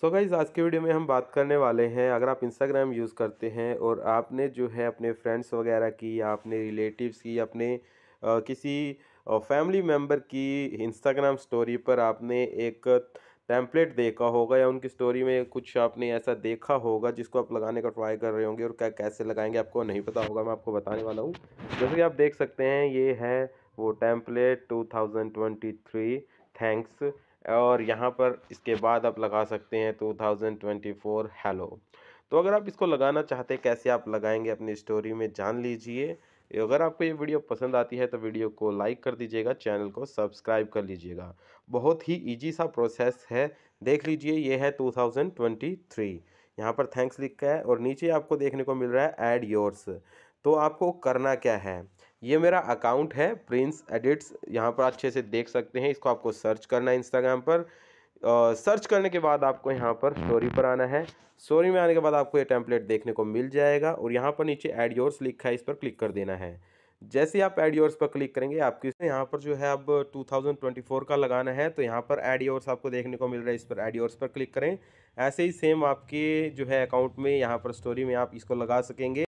सो so guys आज के video में हम बात करने वाले हैं अगर आप इंस्टाग्राम यूज़ करते हैं और आपने जो है अपने फ्रेंड्स वगैरह की या अपने रिलेटिव्स की अपने आ, किसी फैमिली मेम्बर की इंस्टाग्राम स्टोरी पर आपने एक टैंपलेट देखा होगा या उनकी स्टोरी में कुछ आपने ऐसा देखा होगा जिसको आप लगाने का ट्राई कर रहे होंगे और क्या कैसे लगाएंगे आपको नहीं पता होगा मैं आपको बताने वाला हूँ जैसे कि आप देख सकते हैं ये है वो टैंपलेट 2023 थैंक्स और यहाँ पर इसके बाद आप लगा सकते हैं 2024 हेलो तो अगर आप इसको लगाना चाहते हैं कैसे आप लगाएंगे अपनी स्टोरी में जान लीजिए अगर आपको ये वीडियो पसंद आती है तो वीडियो को लाइक कर दीजिएगा चैनल को सब्सक्राइब कर लीजिएगा बहुत ही इजी सा प्रोसेस है देख लीजिए ये है 2023 यहाँ पर थैंक्स लिखा है और नीचे आपको देखने को मिल रहा है एड योर्स तो आपको करना क्या है ये मेरा अकाउंट है प्रिंस एडिट्स यहाँ पर अच्छे से देख सकते हैं इसको आपको सर्च करना है इंस्टाग्राम पर सर्च करने के बाद आपको यहाँ पर स्टोरी पर आना है स्टोरी में आने के बाद आपको ये टेम्पलेट देखने को मिल जाएगा और यहाँ पर नीचे एड योर्स लिखा है इस पर क्लिक कर देना है जैसे आप एड योर्स पर क्लिक करेंगे आपकी यहाँ पर जो है अब 2024 का लगाना है तो यहाँ पर एड योर्स आपको देखने को मिल रहा है इस पर एड योर्स पर क्लिक करें ऐसे ही सेम आपके जो है अकाउंट में यहाँ पर स्टोरी में आप इसको लगा सकेंगे